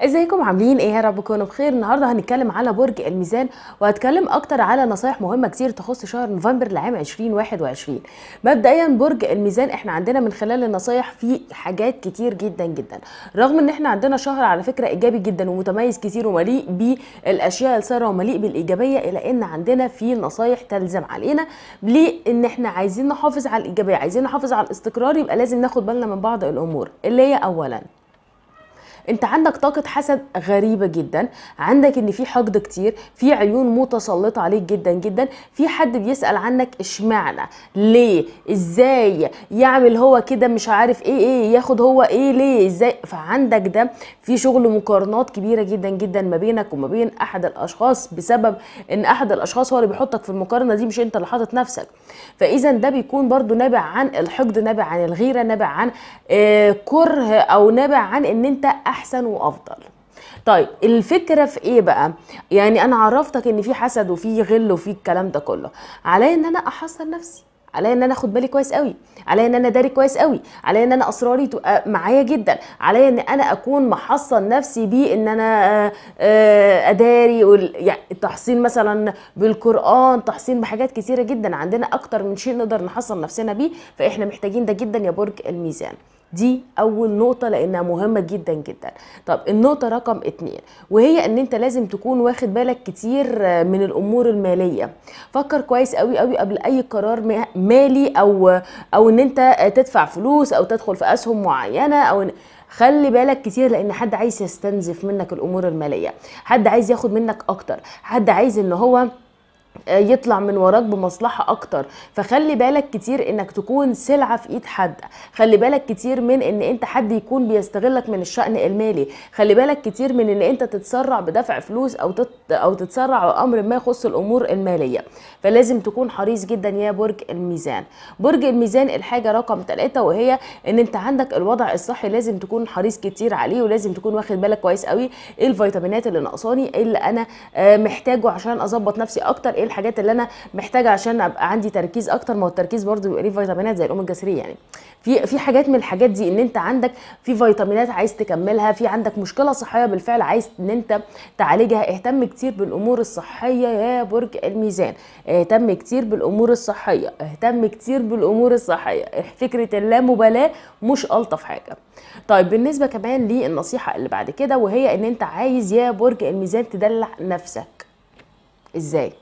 ازيكم عاملين ايه يا رب تكونوا بخير النهارده هنتكلم على برج الميزان وهتكلم اكتر على نصايح مهمه كتير تخص شهر نوفمبر لعام 2021 مبدئيا برج الميزان احنا عندنا من خلال النصايح في حاجات كتير جدا جدا رغم ان احنا عندنا شهر على فكره ايجابي جدا ومتميز كتير ومليء بالاشياء الساره ومليء بالايجابيه الا ان عندنا في نصايح تلزم علينا لان احنا عايزين نحافظ على الايجابيه عايزين نحافظ على الاستقرار يبقى لازم ناخد بالنا من بعض الامور اللي هي اولا انت عندك طاقه حسد غريبه جدا عندك ان في حقد كتير في عيون متسلطه عليك جدا جدا في حد بيسال عنك اشمعنى ليه ازاي يعمل هو كده مش عارف ايه ايه ياخد هو ايه ليه ازاي فعندك ده في شغل مقارنات كبيره جدا جدا ما بينك وما بين احد الاشخاص بسبب ان احد الاشخاص هو اللي بيحطك في المقارنه دي مش انت اللي حاطط نفسك فاذا ده بيكون برضو نابع عن الحقد نابع عن الغيره نابع عن آه، كره او نابع عن ان انت احسن وافضل طيب الفكره في ايه بقى يعني انا عرفتك ان في حسد وفي غل وفي الكلام ده كله عليا ان انا احصن نفسي عليا ان انا اخد بالي كويس قوي عليا ان انا داري كويس قوي عليا ان انا اسراري تبقى معايا جدا عليا ان انا اكون محصن نفسي بيه ان انا آه، آه، اداري يعني التحصين مثلا بالقران تحصين بحاجات كثيره جدا عندنا اكتر من شيء نقدر نحصن نفسنا بيه فاحنا محتاجين ده جدا يا برج الميزان دي اول نقطه لانها مهمه جدا جدا طب النقطه رقم اتنين وهي ان انت لازم تكون واخد بالك كتير من الامور الماليه فكر كويس قوي قوي قبل اي قرار مالي او او ان انت تدفع فلوس او تدخل في اسهم معينه او خلي بالك كتير لان حد عايز يستنزف منك الامور الماليه حد عايز ياخد منك اكتر حد عايز ان هو يطلع من وراك بمصلحة أكتر فخلي بالك كتير إنك تكون سلعة في إيد حد خلي بالك كتير من إن أنت حد يكون بيستغلك من الشأن المالي خلي بالك كتير من إن أنت تتسرع بدفع فلوس أو تت... أو تتسرع أمر ما يخص الأمور المالية فلازم تكون حريص جدا يا برج الميزان برج الميزان الحاجة رقم ثلاثة وهي إن أنت عندك الوضع الصحي لازم تكون حريص كتير عليه ولازم تكون واخد بالك كويس قوي إيه الفيتامينات اللي ناقصاني إيه اللي أنا آه، محتاجه عشان أظبط نفسي أكتر ايه الحاجات اللي انا محتاجه عشان ابقى عندي تركيز اكتر ما هو التركيز برضه بيبقى ليه فيتامينات زي الاوميجا 3 يعني في في حاجات من الحاجات دي ان انت عندك في فيتامينات عايز تكملها في عندك مشكله صحيه بالفعل عايز ان انت تعالجها اهتم كتير بالامور الصحيه يا برج الميزان اهتم كتير بالامور الصحيه اهتم كتير بالامور الصحيه فكره اللامبالاه مش الطف حاجه طيب بالنسبه كمان للنصيحه اللي بعد كده وهي ان انت عايز يا برج الميزان تدلع نفسك ازاي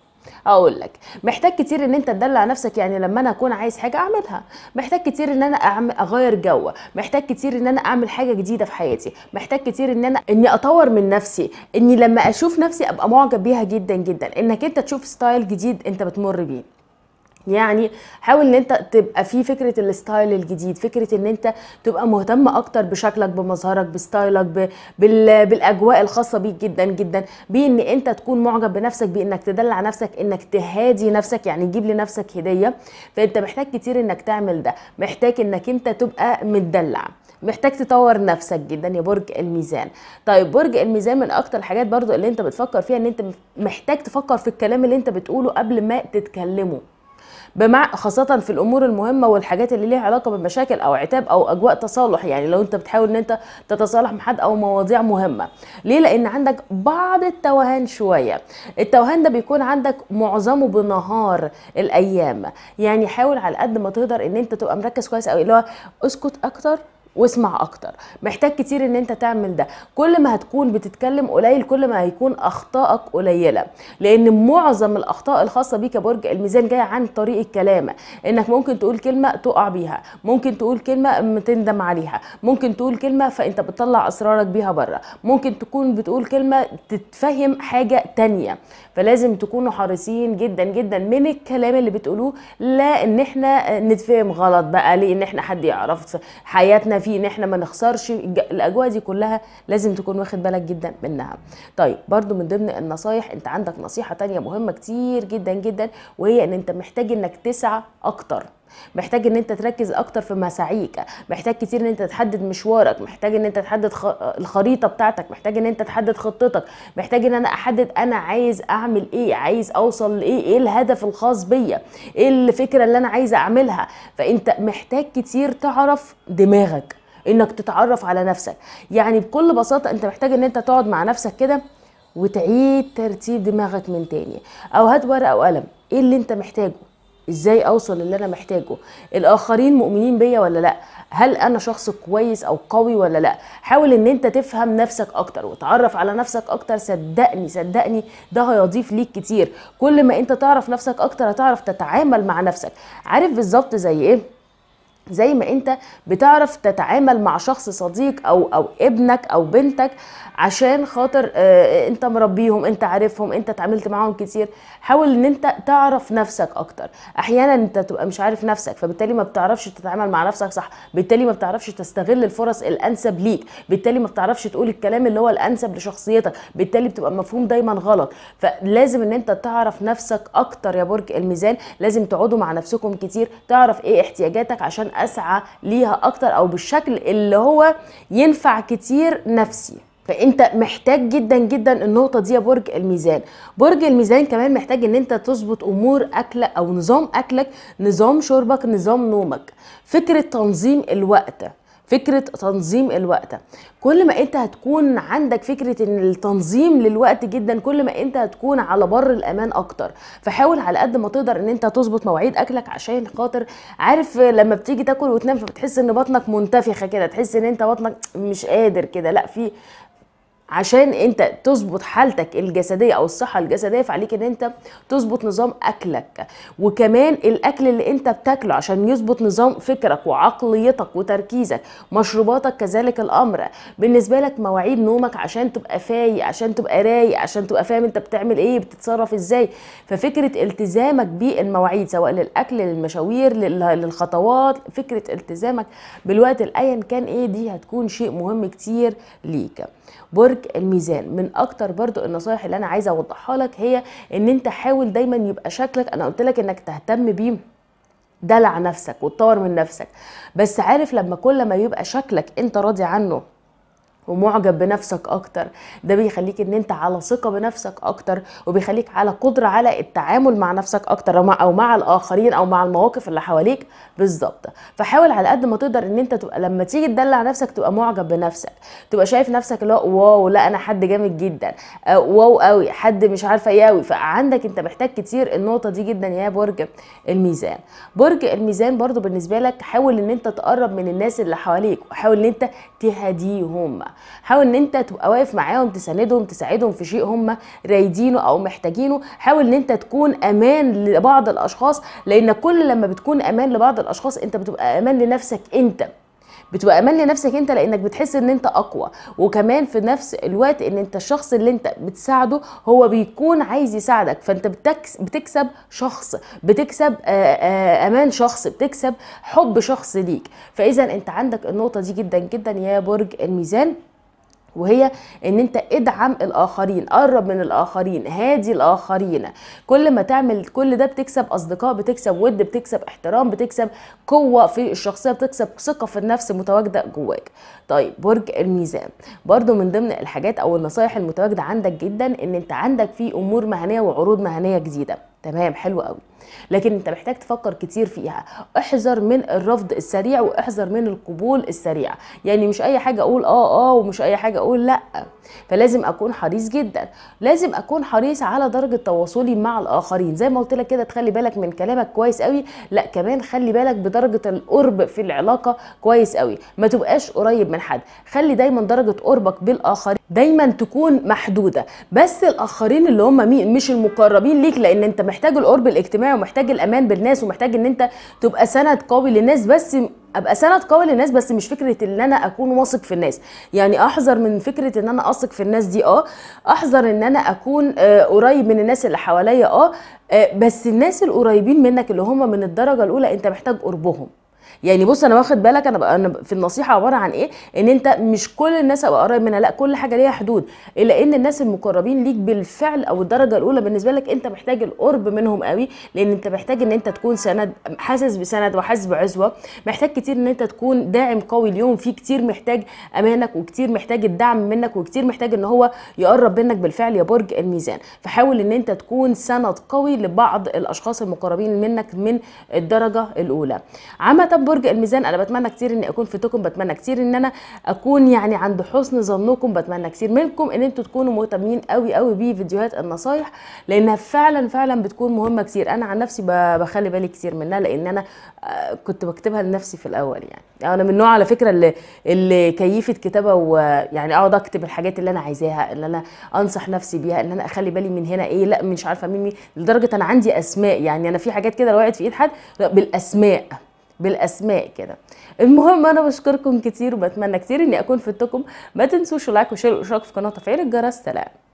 اقول لك محتاج كتير ان انت تدلع نفسك يعني لما انا اكون عايز حاجه اعملها محتاج كتير ان انا أعمل اغير جو محتاج كتير ان انا اعمل حاجه جديده في حياتي محتاج كتير ان انا اني اطور من نفسي اني لما اشوف نفسي ابقى معجب بيها جدا جدا انك انت تشوف ستايل جديد انت بتمر بيه يعني حاول ان انت تبقى في فكره الستايل الجديد فكره ان انت تبقى مهتم اكتر بشكلك بمظهرك بستايلك بال... بالاجواء الخاصه بيك جدا جدا بان انت تكون معجب بنفسك بانك تدلع نفسك انك تهادي نفسك يعني تجيب لنفسك هديه فانت محتاج كتير انك تعمل ده محتاج انك انت تبقى متدلع محتاج تطور نفسك جدا يا برج الميزان طيب برج الميزان من اكتر الحاجات برضو اللي انت بتفكر فيها ان انت محتاج تفكر في الكلام اللي انت بتقوله قبل ما تتكلمه بمع خاصه في الامور المهمه والحاجات اللي ليها علاقه بمشاكل او عتاب او اجواء تصالح يعني لو انت بتحاول ان انت تتصالح مع حد او مواضيع مهمه ليه لان عندك بعض التوهان شويه التوهان ده بيكون عندك معظمه بنهار الايام يعني حاول على قد ما تقدر ان انت تبقى مركز كويس قوي اللي هو اسكت اكتر واسمع اكتر محتاج كتير ان انت تعمل ده كل ما هتكون بتتكلم قليل كل ما هيكون اخطائك قليله لان معظم الاخطاء الخاصه بيك يا برج الميزان جايه عن طريق الكلام انك ممكن تقول كلمه تقع بيها ممكن تقول كلمه تندم عليها ممكن تقول كلمه فانت بتطلع اسرارك بيها بره ممكن تكون بتقول كلمه تتفهم حاجه تانية فلازم تكونوا حريصين جدا جدا من الكلام اللي بتقولوه لا ان احنا نتفهم غلط بقى ليه ان احنا حد يعرف حياتنا في فيه ان احنا ما نخسرش الاجواء دي كلها لازم تكون واخد بالك جدا منها طيب برضو من ضمن النصايح انت عندك نصيحه تانية مهمه كتير جدا جدا وهي ان انت محتاج انك تسعى اكتر محتاج ان انت تركز اكتر في مساعيك محتاج كتير ان انت تحدد مشوارك محتاج ان انت تحدد خ... الخريطه بتاعتك محتاج ان انت تحدد خطتك محتاج ان انا احدد انا عايز اعمل ايه عايز اوصل لايه ايه الهدف الخاص بيا ايه الفكره اللي انا عايزه اعملها فانت محتاج كتير تعرف دماغك انك تتعرف على نفسك يعني بكل بساطه انت محتاج ان انت تقعد مع نفسك كده وتعيد ترتيب دماغك من تاني او هات ورقه وقلم ايه اللي انت محتاجه ازاي اوصل اللي انا محتاجه الاخرين مؤمنين بيا ولا لا هل انا شخص كويس او قوي ولا لا حاول ان انت تفهم نفسك اكتر وتعرف على نفسك اكتر صدقني صدقني ده هيضيف ليك كتير كل ما انت تعرف نفسك اكتر هتعرف تتعامل مع نفسك عارف بالظبط زي ايه زي ما انت بتعرف تتعامل مع شخص صديق او او ابنك او بنتك عشان خاطر اه انت مربيهم انت عارفهم انت اتعاملت معاهم كتير حاول ان انت تعرف نفسك اكتر احيانا انت تبقى مش عارف نفسك فبالتالي ما بتعرفش تتعامل مع نفسك صح بالتالي ما بتعرفش تستغل الفرص الانسب ليك بالتالي ما بتعرفش تقول الكلام اللي هو الانسب لشخصيتك بالتالي بتبقى مفهوم دايما غلط فلازم ان انت تعرف نفسك اكتر يا برج الميزان لازم تقعدوا مع نفسكم كتير تعرف ايه احتياجاتك عشان اسعى ليها اكتر او بالشكل اللي هو ينفع كتير نفسي فانت محتاج جدا جدا النقطه دي يا برج الميزان برج الميزان كمان محتاج ان انت تظبط امور اكلك او نظام اكلك نظام شربك نظام نومك فكره تنظيم الوقت فكره تنظيم الوقت كل ما انت هتكون عندك فكره ان التنظيم للوقت جدا كل ما انت هتكون على بر الامان اكتر فحاول على قد ما تقدر ان انت تظبط مواعيد اكلك عشان خاطر عارف لما بتيجي تاكل وتنام فبتحس ان بطنك منتفخه كده تحس ان انت بطنك مش قادر كده لا في عشان انت تظبط حالتك الجسديه او الصحه الجسديه فعليك ان انت تظبط نظام اكلك وكمان الاكل اللي انت بتاكله عشان يظبط نظام فكرك وعقليتك وتركيزك مشروباتك كذلك الامر بالنسبه لك مواعيد نومك عشان تبقى فايق عشان تبقى رايق عشان تبقى فاهم انت بتعمل ايه بتتصرف ازاي ففكره التزامك بالمواعيد سواء للاكل للمشاوير للخطوات فكره التزامك بالوقت ايا كان ايه دي هتكون شيء مهم كتير ليك برج لك الميزان من اكتر برضو النصايح اللي انا عايزه اوضحها لك هي ان انت حاول دايما يبقى شكلك انا قلت لك انك تهتم بيه دلع نفسك وتطور من نفسك بس عارف لما كل ما يبقى شكلك انت راضي عنه ومعجب بنفسك اكتر ده بيخليك ان انت على ثقه بنفسك اكتر وبيخليك على قدره على التعامل مع نفسك اكتر او مع, أو مع الاخرين او مع المواقف اللي حواليك بالظبط فحاول على قد ما تقدر ان انت تبقى لما تيجي تدلع نفسك تبقى معجب بنفسك تبقى شايف نفسك لا واو لا انا حد جامد جدا آه، واو قوي حد مش عارفه ايه قوي فعندك انت محتاج كتير النقطه دي جدا يا برج الميزان برج الميزان برضو بالنسبه لك حاول ان انت تقرب من الناس اللي حواليك وحاول ان انت تهديهم حاول ان انت تبقى واقف معاهم تساندهم تساعدهم في شيء هم رايدينه او محتاجينه حاول ان انت تكون امان لبعض الاشخاص لان كل لما بتكون امان لبعض الاشخاص انت بتبقى امان لنفسك انت بتبقى امان لنفسك انت لانك بتحس ان انت اقوى وكمان في نفس الوقت ان انت الشخص اللي انت بتساعده هو بيكون عايز يساعدك فانت بتكسب شخص بتكسب امان شخص بتكسب حب شخص ليك فاذا انت عندك النقطه دي جدا جدا يا برج الميزان وهي ان انت ادعم الاخرين قرب من الاخرين هادي الاخرين كل ما تعمل كل ده بتكسب اصدقاء بتكسب ود بتكسب احترام بتكسب قوه في الشخصيه بتكسب ثقه في النفس متواجده جواك طيب برج الميزان برضو من ضمن الحاجات او النصايح المتواجده عندك جدا ان انت عندك في امور مهنيه وعروض مهنيه جديده تمام حلو قوي لكن انت محتاج تفكر كتير فيها احذر من الرفض السريع واحذر من القبول السريع يعني مش اي حاجه اقول اه اه ومش اي حاجه اقول لا فلازم اكون حريص جدا لازم اكون حريص على درجه تواصلي مع الاخرين زي ما قلت لك كده تخلي بالك من كلامك كويس قوي لا كمان خلي بالك بدرجه القرب في العلاقه كويس قوي ما تبقاش قريب من حد خلي دايما درجه قربك بالاخرين دايما تكون محدوده بس الاخرين اللي هم مين مش المقربين ليك لان انت محتاج القرب الاجتماعي ومحتاج الامان بالناس ومحتاج ان انت تبقى سند قوي للناس بس ابقى سند قوي للناس بس مش فكره ان انا اكون واثق في الناس يعني احذر من فكره ان انا اثق في الناس دي اه احذر ان انا اكون آه قريب من الناس اللي حواليا اه, آه، بس الناس القريبين منك اللي هم من الدرجه الاولى انت محتاج قربهم يعني بص انا واخد بالك انا انا في النصيحه عباره عن ايه ان انت مش كل الناس ابقى قريب منها لا كل حاجه ليها حدود الا ان الناس المقربين ليك بالفعل او الدرجه الاولى بالنسبه لك انت محتاج القرب منهم قوي لان انت محتاج ان انت تكون سند حاسس بسند وحاسس بعزوه محتاج كتير ان انت تكون داعم قوي اليوم في كتير محتاج امانك وكتير محتاج الدعم منك وكتير محتاج ان هو يقرب منك بالفعل يا برج الميزان فحاول ان انت تكون سند قوي لبعض الاشخاص المقربين منك من الدرجه الاولى عامه طب برج الميزان انا بتمنى كتير اني اكون فيتكم بتمنى كتير ان انا اكون يعني عند حسن ظنكم بتمنى كتير منكم ان انتوا تكونوا مهتمين قوي قوي بفيديوهات النصايح لانها فعلا فعلا بتكون مهمه كتير انا عن نفسي بخلي بالي كتير منها لان انا آه، كنت بكتبها لنفسي في الاول يعني. يعني انا من النوع على فكره اللي اللي كيفه كتابه ويعني اقعد اكتب الحاجات اللي انا عايزاها اللي انا انصح نفسي بيها ان انا اخلي بالي من هنا ايه لا مش عارفه مين مين لدرجه انا عندي اسماء يعني انا في حاجات كده لو وقعت في ايد حد بالاسماء بالاسماء كده المهم انا بشكركم كتير وبتمنى كتير اني اكون فدتكم ما تنسوش لايك وشير واشتراك في قناه وتفعيل الجرس سلام